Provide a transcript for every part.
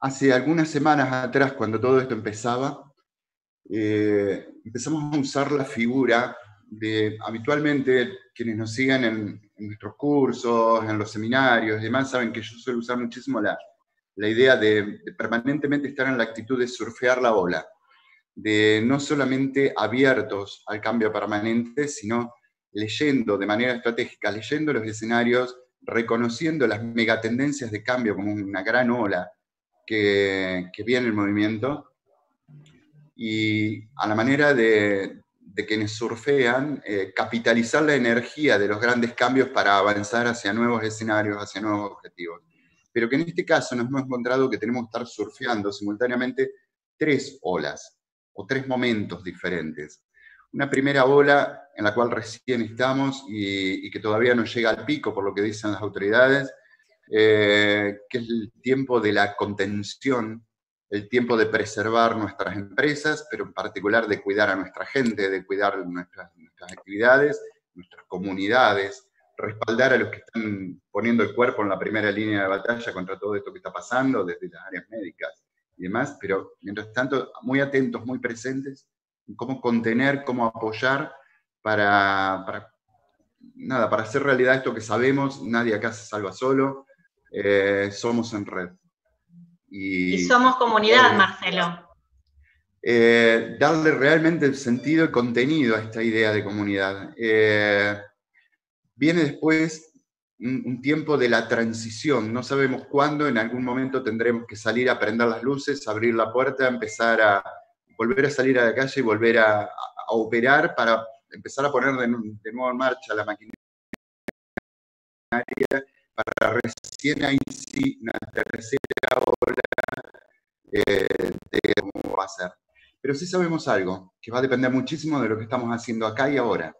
hace algunas semanas atrás, cuando todo esto empezaba, eh, empezamos a usar la figura de, habitualmente, quienes nos siguen en, nuestros cursos, en los seminarios y demás, saben que yo suelo usar muchísimo la, la idea de, de, permanentemente estar en la actitud de surfear la ola, de no solamente abiertos al cambio permanente, sino leyendo de manera estratégica, leyendo los escenarios, reconociendo las megatendencias de cambio como una gran ola que, viene el movimiento y a la manera de, quienes surfean, eh, capitalizar la energía de los grandes cambios para avanzar hacia nuevos escenarios, hacia nuevos objetivos. Pero que en este caso nos hemos encontrado que tenemos que estar surfeando simultáneamente tres olas o tres momentos diferentes una primera ola en la cual recién estamos y, que todavía no llega al pico, por lo que dicen las autoridades, eh, que es el tiempo de la contención, el tiempo de preservar nuestras empresas, pero en particular de cuidar a nuestra gente, de cuidar nuestras, nuestras actividades, nuestras comunidades, respaldar a los que están poniendo el cuerpo en la primera línea de batalla contra todo esto que está pasando, desde las áreas médicas y demás, pero mientras tanto muy atentos, muy presentes cómo contener, cómo apoyar para, nada, para hacer realidad esto que sabemos, nadie acá se salva solo, eh, somos en red. Y, somos comunidad, eh, Marcelo. Eh, darle realmente el sentido y contenido a esta idea de comunidad. viene después un tiempo de la transición, no sabemos cuándo, en algún momento tendremos que salir a prender las luces, abrir la puerta, empezar a, volver a salir a la calle y volver a, operar para empezar a poner de, nuevo en marcha la maquinaria para recién ahí sí, una tercera ola eh, de cómo va a ser. Pero sí sabemos algo, que va a depender muchísimo de lo que estamos haciendo acá y ahora,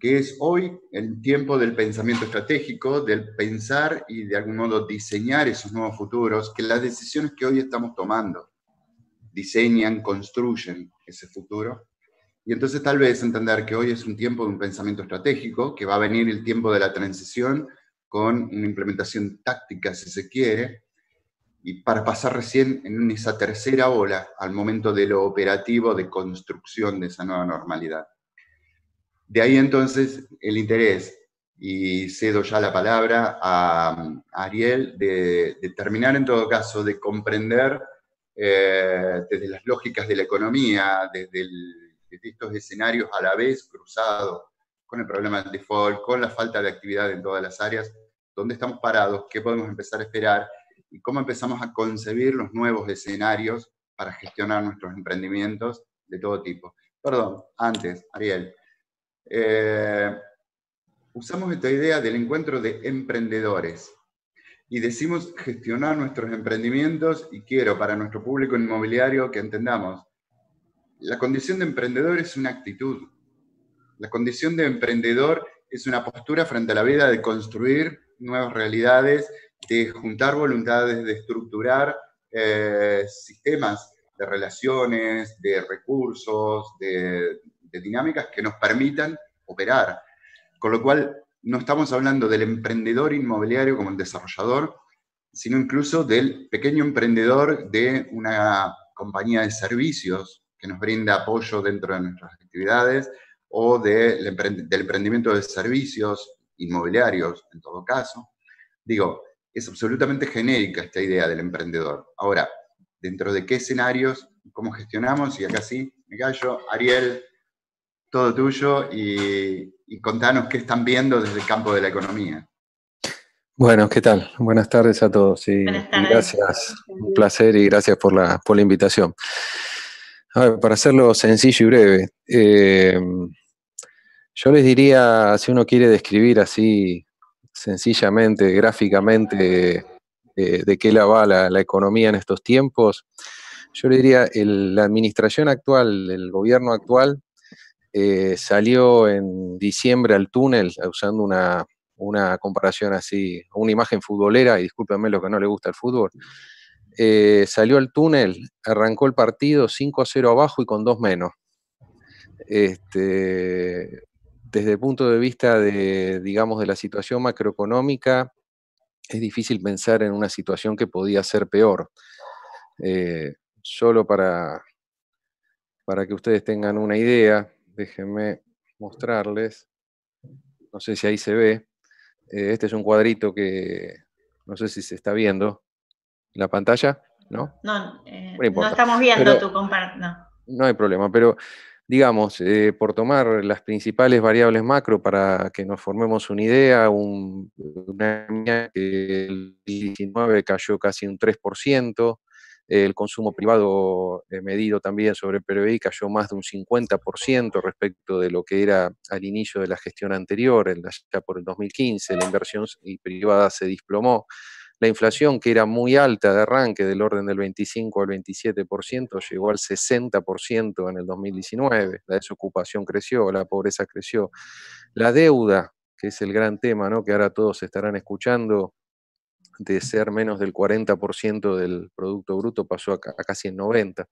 que es hoy el tiempo del pensamiento estratégico, del pensar y de algún modo diseñar esos nuevos futuros, que las decisiones que hoy estamos tomando, diseñan, construyen ese futuro. Y entonces tal vez entender que hoy es un tiempo de un pensamiento estratégico, que va a venir el tiempo de la transición con una implementación táctica, si se quiere, y para pasar recién en esa tercera ola al momento de lo operativo de construcción de esa nueva normalidad. De ahí entonces el interés, y cedo ya la palabra a Ariel, de, de terminar en todo caso de comprender eh, desde las lógicas de la economía, desde, estos escenarios a la vez cruzados, con el problema del default, con la falta de actividad en todas las áreas, dónde estamos parados, qué podemos empezar a esperar y cómo empezamos a concebir los nuevos escenarios para gestionar nuestros emprendimientos de todo tipo. Perdón, antes, Ariel. Eh, usamos esta idea del encuentro de emprendedores y decimos gestionar nuestros emprendimientos y quiero para nuestro público inmobiliario que entendamos, la condición de emprendedor es una actitud, la condición de emprendedor es una postura frente a la vida de construir nuevas realidades, de juntar voluntades, de estructurar eh, sistemas de relaciones, de recursos, de, de dinámicas que nos permitan operar. Con lo cual, no estamos hablando del emprendedor inmobiliario como el desarrollador, sino incluso del pequeño emprendedor de una compañía de servicios que nos brinda apoyo dentro de nuestras actividades o del emprendimiento de servicios inmobiliarios, en todo caso. Digo, es absolutamente genérica esta idea del emprendedor. Ahora, ¿dentro de qué escenarios, cómo gestionamos? Y acá sí, me callo, Ariel, todo tuyo y, contanos qué están viendo desde el campo de la economía. Bueno, ¿qué tal? Buenas tardes a todos y, gracias, un placer y gracias por la, por la invitación. A ver, para hacerlo sencillo y breve, eh, yo les diría, si uno quiere describir así sencillamente, gráficamente, eh, de qué la va la, economía en estos tiempos, yo le diría, la administración actual, el gobierno actual, eh, salió en diciembre al túnel eh, usando una, comparación así, una imagen futbolera, y discúlpenme lo que no le gusta el fútbol. Eh, salió al túnel, arrancó el partido 5 a 0 abajo y con dos menos. Este, desde el punto de vista de, digamos, de la situación macroeconómica, es difícil pensar en una situación que podía ser peor. solo para, para que ustedes tengan una idea, déjenme mostrarles, no sé si ahí se ve, eh, este es un cuadrito que no sé si se está viendo en la pantalla, ¿no? No, eh, no, estamos viendo tu No. hay problema, pero digamos, eh, por tomar las principales variables macro para que nos formemos una idea, un, una que el 19 cayó casi un 3%, el consumo privado eh, medido también sobre el PBI cayó más de un 50% respecto de lo que era al inicio de la gestión anterior, ya por el 2015. La inversión privada se desplomó. La inflación, que era muy alta de arranque, del orden del 25 al 27%, llegó al 60% en el 2019. La desocupación creció, la pobreza creció. La deuda, que es el gran tema ¿no? que ahora todos estarán escuchando, de ser menos del 40% del Producto Bruto pasó a, casi el 90%.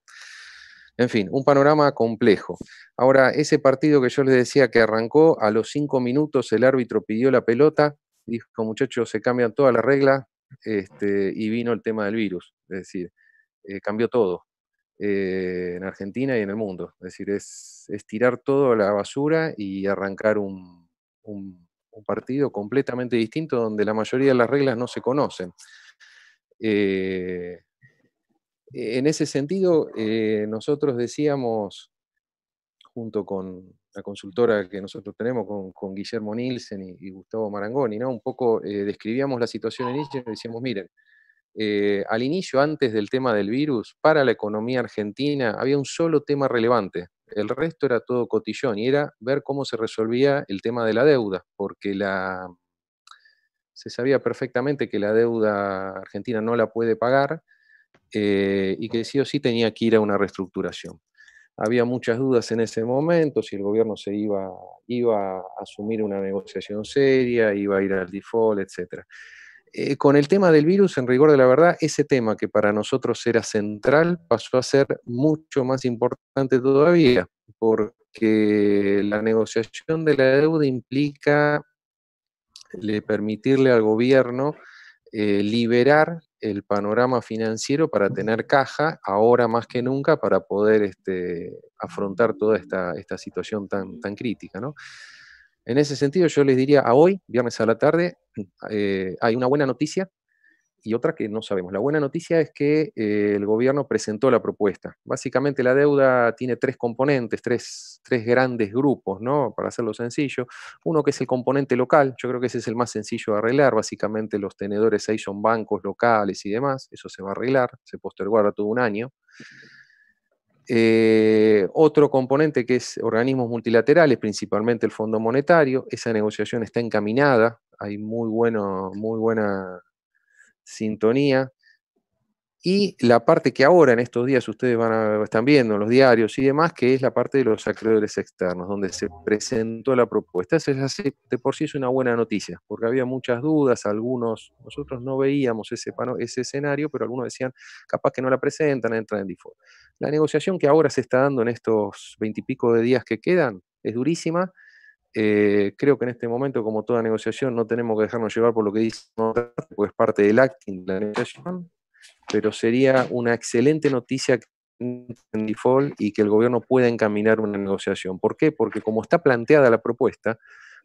En fin, un panorama complejo. Ahora, ese partido que yo les decía que arrancó, a los cinco minutos el árbitro pidió la pelota, dijo, muchachos, se cambian todas las reglas, este, y vino el tema del virus. Es decir, eh, cambió todo eh, en Argentina y en el mundo. Es decir, es, tirar todo a la basura y arrancar un, un partido completamente distinto donde la mayoría de las reglas no se conocen. Eh, en ese sentido, eh, nosotros decíamos, junto con la consultora que nosotros tenemos, con, Guillermo Nielsen y, Gustavo Marangoni, ¿no? un poco eh, describíamos la situación en inicio y decíamos, miren, al inicio, antes del tema del virus, para la economía argentina había un solo tema relevante, el resto era todo cotillón y era ver cómo se resolvía el tema de la deuda, porque se sabía perfectamente que la deuda argentina no la puede pagar eh, y que sí o sí tenía que ir a una reestructuración. Había muchas dudas en ese momento si el gobierno se iba, iba a asumir una negociación seria, iba a ir al default, etcétera. Eh, con el tema del virus, en rigor de la verdad, ese tema que para nosotros era central pasó a ser mucho más importante todavía, porque la negociación de la deuda implica permitirle al gobierno eh, liberar el panorama financiero para tener caja ahora más que nunca para poder este, afrontar toda esta, situación tan, tan crítica. ¿no? En ese sentido, yo les diría a hoy, viernes a la tarde, eh, hay una buena noticia y otra que no sabemos. La buena noticia es que eh, el gobierno presentó la propuesta. Básicamente la deuda tiene tres componentes, tres, grandes grupos, ¿no? Para hacerlo sencillo. Uno que es el componente local, yo creo que ese es el más sencillo de arreglar. Básicamente los tenedores ahí son bancos locales y demás, eso se va a arreglar, se posterguarda todo un año. Eh, otro componente que es organismos multilaterales, principalmente el Fondo Monetario, esa negociación está encaminada, hay muy, bueno, muy buena sintonía y la parte que ahora en estos días ustedes van a, están viendo en los diarios y demás, que es la parte de los acreedores externos, donde se presentó la propuesta. Esa de por sí es una buena noticia, porque había muchas dudas, algunos, nosotros no veíamos ese, ese escenario, pero algunos decían, capaz que no la presentan, entran en default. La negociación que ahora se está dando en estos veintipico de días que quedan es durísima, eh, creo que en este momento, como toda negociación, no tenemos que dejarnos llevar por lo que dice, porque es parte del acting de la negociación pero sería una excelente noticia en default y que el gobierno pueda encaminar una negociación. ¿Por qué? Porque como está planteada la propuesta,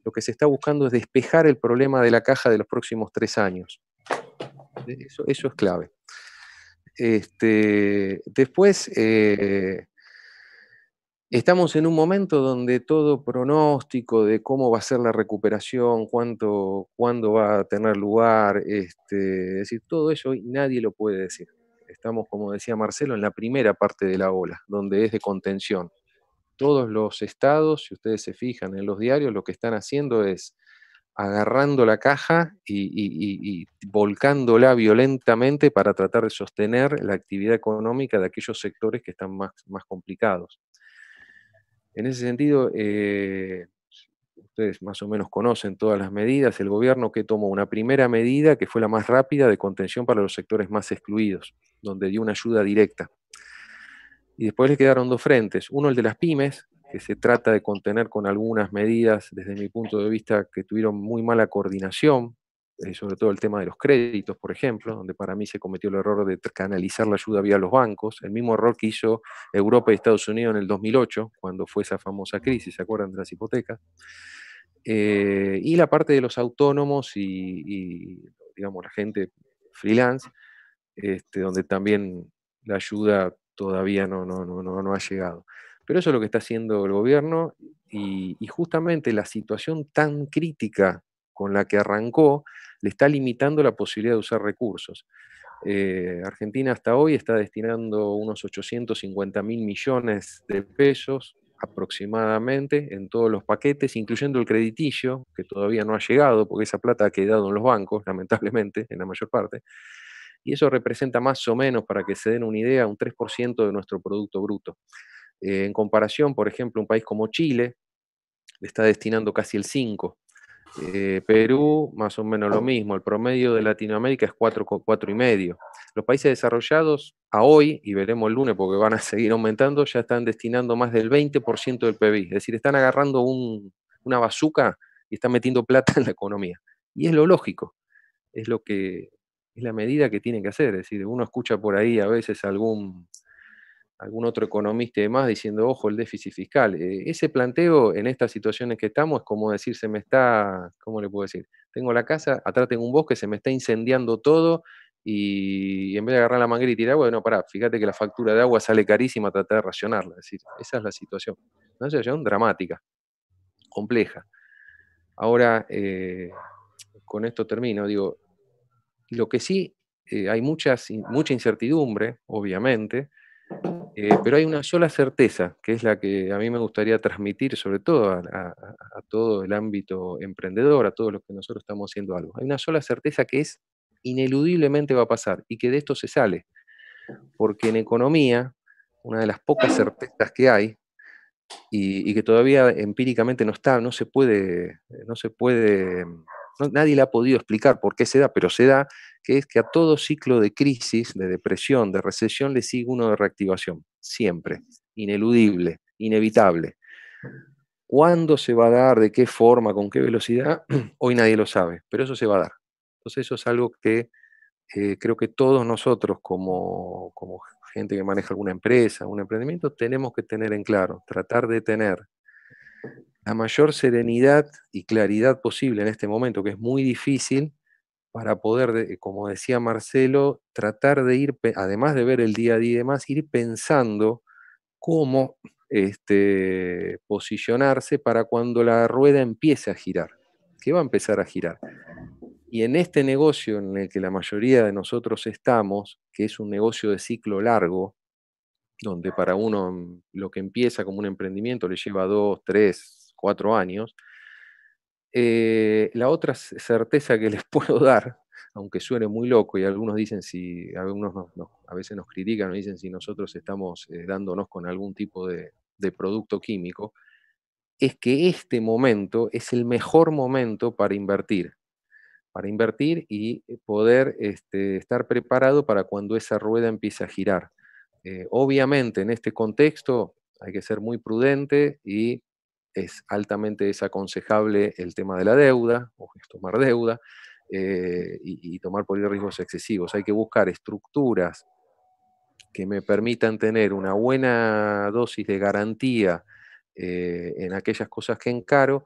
lo que se está buscando es despejar el problema de la caja de los próximos tres años. Eso, es clave. Este, después, eh, Estamos en un momento donde todo pronóstico de cómo va a ser la recuperación, cuánto, cuándo va a tener lugar, este, es decir, todo eso nadie lo puede decir. Estamos, como decía Marcelo, en la primera parte de la ola, donde es de contención. Todos los estados, si ustedes se fijan en los diarios, lo que están haciendo es agarrando la caja y, volcándola violentamente para tratar de sostener la actividad económica de aquellos sectores que están más complicados. En ese sentido, eh, ustedes más o menos conocen todas las medidas, el gobierno que tomó una primera medida que fue la más rápida de contención para los sectores más excluidos, donde dio una ayuda directa. Y después le quedaron dos frentes, uno el de las pymes, que se trata de contener con algunas medidas, desde mi punto de vista, que tuvieron muy mala coordinación, eh, sobre todo el tema de los créditos, por ejemplo, donde para mí se cometió el error de canalizar la ayuda vía los bancos, el mismo error que hizo Europa y Estados Unidos en el 2008, cuando fue esa famosa crisis, ¿se acuerdan de las hipotecas? Eh, y la parte de los autónomos y, digamos, la gente freelance, este, donde también la ayuda todavía no, no, no, no, ha llegado. Pero eso es lo que está haciendo el gobierno y justamente la situación tan crítica con la que arrancó le está limitando la posibilidad de usar recursos. Eh, Argentina hasta hoy está destinando unos 850 mil millones de pesos aproximadamente en todos los paquetes, incluyendo el creditillo, que todavía no ha llegado, porque esa plata ha quedado en los bancos, lamentablemente, en la mayor parte. Y eso representa más o menos, para que se den una idea, un 3% de nuestro Producto Bruto. Eh, en comparación, por ejemplo, un país como Chile le está destinando casi el 5%. Eh, Perú, más o menos lo mismo. El promedio de Latinoamérica es 4, y medio. Los países desarrollados a hoy, y veremos el lunes porque van a seguir aumentando, ya están destinando más del 20% del PBI. Es decir, están agarrando una bazuca y están metiendo plata en la economía. Y es lo lógico. Es lo que es la medida que tienen que hacer. Es decir, uno escucha por ahí a veces algún algún otro economista y demás diciendo, ojo, el déficit fiscal. Eh, ese planteo en estas situaciones que estamos es como decir, se me está, ¿cómo le puedo decir? Tengo la casa, atrás tengo un bosque, se me está incendiando todo y, en vez de agarrar la manguera y tirar, agua, bueno, pará, fíjate que la factura de agua sale carísima, tratar de racionarla. Es decir, esa es la situación. Una situación dramática, compleja. Ahora, eh, con esto termino, digo, lo que sí, eh, hay muchas, mucha incertidumbre, obviamente, eh, pero hay una sola certeza, que es la que a mí me gustaría transmitir, sobre todo a, todo el ámbito emprendedor, a todos los que nosotros estamos haciendo algo. Hay una sola certeza que es ineludiblemente va a pasar y que de esto se sale. Porque en economía, una de las pocas certezas que hay y, y que todavía empíricamente no está, no se puede, no se puede nadie le ha podido explicar por qué se da, pero se da, que es que a todo ciclo de crisis, de depresión, de recesión, le sigue uno de reactivación, siempre, ineludible, inevitable. ¿Cuándo se va a dar? ¿De qué forma? ¿Con qué velocidad? Hoy nadie lo sabe, pero eso se va a dar. Entonces eso es algo que eh, creo que todos nosotros como, como gente que maneja alguna empresa, un emprendimiento, tenemos que tener en claro, tratar de tener la mayor serenidad y claridad posible en este momento, que es muy difícil, para poder, eh, como decía Marcelo, tratar de ir, además de ver el día a día y demás, ir pensando cómo este, posicionarse para cuando la rueda empiece a girar, que va a empezar a girar. Y en este negocio en el que la mayoría de nosotros estamos, que es un negocio de ciclo largo, donde para uno lo que empieza como un emprendimiento le lleva dos, tres, cuatro años. Eh, la otra certeza que les puedo dar, aunque suene muy loco, y algunos dicen si, algunos a veces nos critican, nos dicen si nosotros estamos eh, dándonos con algún tipo de, producto químico, es que este momento es el mejor momento para invertir, para invertir y poder este, estar preparado para cuando esa rueda empiece a girar. Eh, obviamente en este contexto hay que ser muy prudente y es altamente desaconsejable el tema de la deuda, o tomar deuda, eh, y, tomar por ahí riesgos excesivos. Hay que buscar estructuras que me permitan tener una buena dosis de garantía eh, en aquellas cosas que encaro,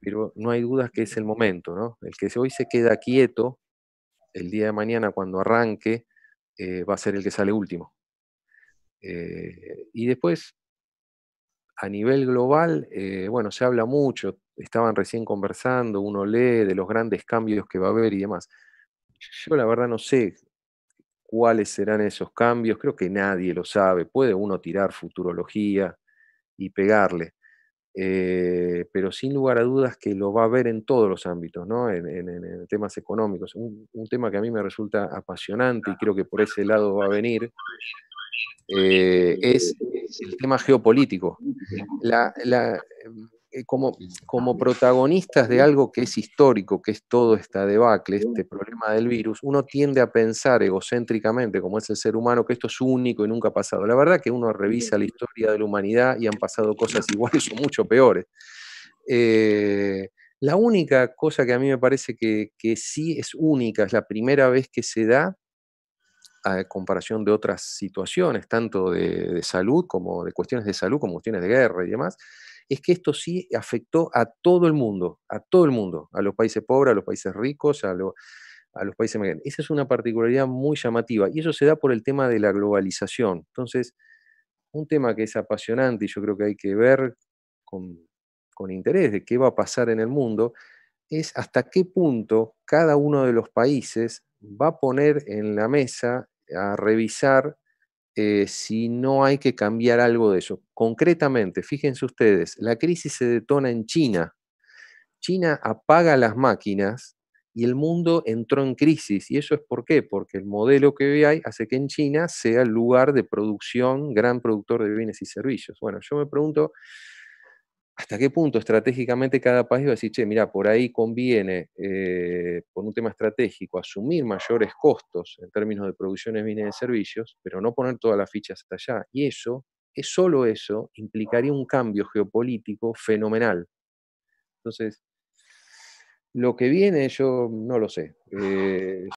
pero no hay dudas que es el momento, ¿no? El que hoy se queda quieto, el día de mañana cuando arranque, eh, va a ser el que sale último. y después a nivel global, eh, bueno, se habla mucho, estaban recién conversando, uno lee de los grandes cambios que va a haber y demás. Yo la verdad no sé cuáles serán esos cambios, creo que nadie lo sabe, puede uno tirar futurología y pegarle, eh, pero sin lugar a dudas que lo va a haber en todos los ámbitos, ¿no? en, temas económicos, un, tema que a mí me resulta apasionante y creo que por ese lado va a venir, eh, es el tema geopolítico. Eh, como, como protagonistas de algo que es histórico, que es todo esta debacle, este problema del virus, uno tiende a pensar egocéntricamente, como es el ser humano, que esto es único y nunca ha pasado. La verdad que uno revisa la historia de la humanidad y han pasado cosas iguales o mucho peores. Eh, la única cosa que a mí me parece que, que sí es única, es la primera vez que se da, a comparación de otras situaciones, tanto de, salud como de cuestiones de salud, como cuestiones de guerra y demás, es que esto sí afectó a todo el mundo, a todo el mundo, a los países pobres, a los países ricos, a, los países emergentes. Esa es una particularidad muy llamativa y eso se da por el tema de la globalización. Entonces, un tema que es apasionante y yo creo que hay que ver con, con interés de qué va a pasar en el mundo, es hasta qué punto cada uno de los países va a poner en la mesa a revisar eh, si no hay que cambiar algo de eso. Concretamente, fíjense ustedes, la crisis se detona en China. China apaga las máquinas y el mundo entró en crisis. ¿Y eso es por qué? Porque el modelo que hoy hay hace que en China sea el lugar de producción, gran productor de bienes y servicios. Bueno, yo me pregunto hasta qué punto estratégicamente cada país va a decir, che, mira, por ahí conviene, eh, por un tema estratégico, asumir mayores costos en términos de producciones, bienes y servicios, pero no poner todas las fichas hasta allá. Y eso, es solo eso, implicaría un cambio geopolítico fenomenal. Entonces, lo que viene yo no lo sé. Eh,